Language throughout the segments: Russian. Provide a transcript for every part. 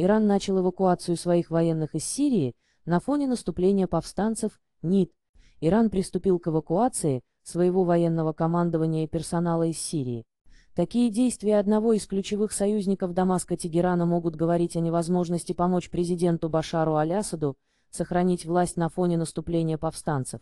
Иран начал эвакуацию своих военных из Сирии на фоне наступления повстанцев НИД. Иран приступил к эвакуации своего военного командования и персонала из Сирии. Такие действия одного из ключевых союзников Дамаска-Тегерана могут говорить о невозможности помочь президенту Башару Аль-Асаду сохранить власть на фоне наступления повстанцев.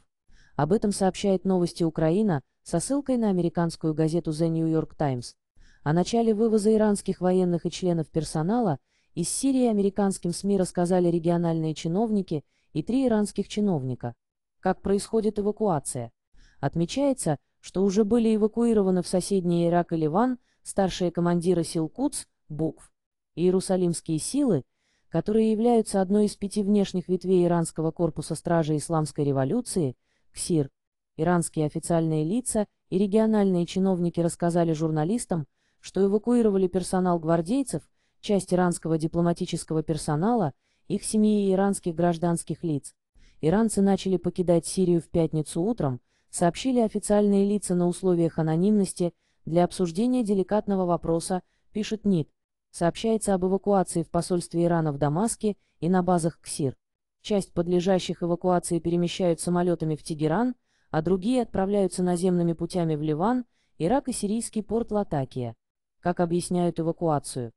Об этом сообщает новости Украина со ссылкой на американскую газету The New York Times. О начале вывоза иранских военных и членов персонала – из Сирии американским СМИ рассказали региональные чиновники и три иранских чиновника, как происходит эвакуация. Отмечается, что уже были эвакуированы в соседние Ирак и Ливан старшие командиры сил Куц, Букв, и Иерусалимские силы, которые являются одной из пяти внешних ветвей иранского корпуса стражи исламской революции, КСИР. Иранские официальные лица и региональные чиновники рассказали журналистам, что эвакуировали персонал гвардейцев – часть иранского дипломатического персонала, их семьи и иранских гражданских лиц. Иранцы начали покидать Сирию в пятницу утром, сообщили официальные лица на условиях анонимности для обсуждения деликатного вопроса, пишет НИТ. Сообщается об эвакуации в посольстве Ирана в Дамаске и на базах КСИР. Часть подлежащих эвакуации перемещают самолетами в Тегеран, а другие отправляются наземными путями в Ливан, Ирак и сирийский порт Латакия. Как объясняют эвакуацию?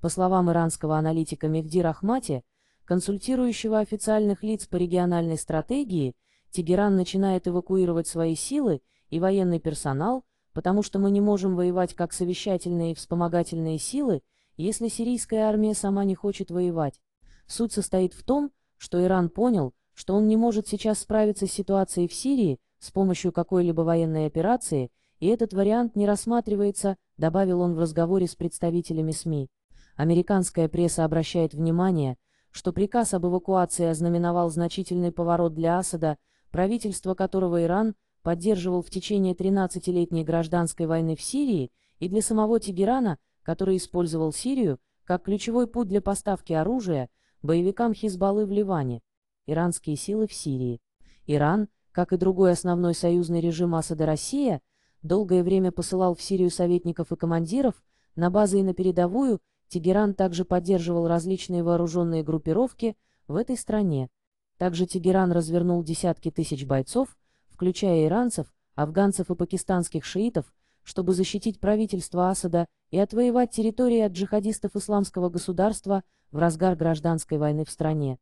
По словам иранского аналитика Мегди Рахмати, консультирующего официальных лиц по региональной стратегии, Тегеран начинает эвакуировать свои силы и военный персонал, потому что мы не можем воевать как совещательные и вспомогательные силы, если сирийская армия сама не хочет воевать. Суть состоит в том, что Иран понял, что он не может сейчас справиться с ситуацией в Сирии с помощью какой-либо военной операции, и этот вариант не рассматривается, добавил он в разговоре с представителями СМИ. Американская пресса обращает внимание, что приказ об эвакуации ознаменовал значительный поворот для Асада, правительство которого Иран поддерживал в течение 13-летней гражданской войны в Сирии, и для самого Тегерана, который использовал Сирию как ключевой путь для поставки оружия боевикам Хизбаллы в Ливане, иранские силы в Сирии. Иран, как и другой основной союзный режим Асада Россия, долгое время посылал в Сирию советников и командиров на базы и на передовую, Тегеран также поддерживал различные вооруженные группировки в этой стране. Также Тегеран развернул десятки тысяч бойцов, включая иранцев, афганцев и пакистанских шиитов, чтобы защитить правительство Асада и отвоевать территории от джихадистов исламского государства в разгар гражданской войны в стране.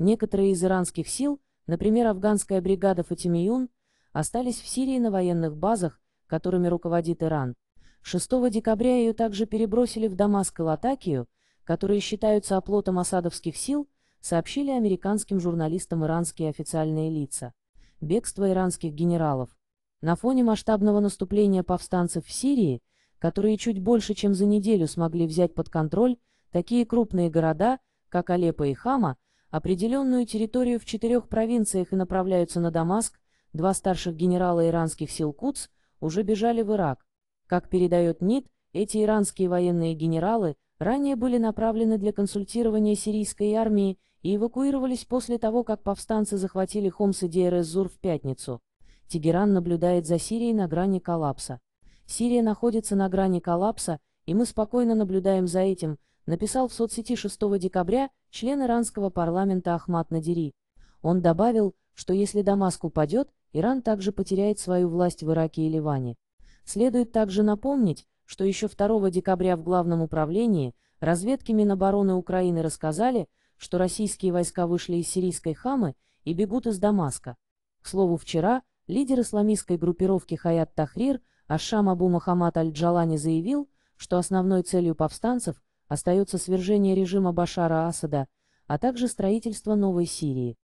Некоторые из иранских сил, например, афганская бригада Фатимиюн, остались в Сирии на военных базах, которыми руководит Иран. 6 декабря ее также перебросили в Дамаск и Латакию, которые считаются оплотом осадовских сил, сообщили американским журналистам иранские официальные лица. Бегство иранских генералов. На фоне масштабного наступления повстанцев в Сирии, которые чуть больше, чем за неделю смогли взять под контроль такие крупные города, как Алеппо и Хама, определенную территорию в четырех провинциях и направляются на Дамаск, два старших генерала иранских сил Куц уже бежали в Ирак. Как передает НИТ, эти иранские военные генералы ранее были направлены для консультирования сирийской армии и эвакуировались после того, как повстанцы захватили Хомс и дейр зур в пятницу. Тегеран наблюдает за Сирией на грани коллапса. Сирия находится на грани коллапса, и мы спокойно наблюдаем за этим, написал в соцсети 6 декабря член иранского парламента Ахмат Надири. Он добавил, что если Дамаск упадет, Иран также потеряет свою власть в Ираке и Ливане. Следует также напомнить, что еще 2 декабря в Главном управлении разведки Минобороны Украины рассказали, что российские войска вышли из сирийской Хамы и бегут из Дамаска. К слову, вчера лидер исламистской группировки Хаят Тахрир Ашам Абу Мухаммад Аль-Джалани заявил, что основной целью повстанцев остается свержение режима Башара Асада, а также строительство новой Сирии.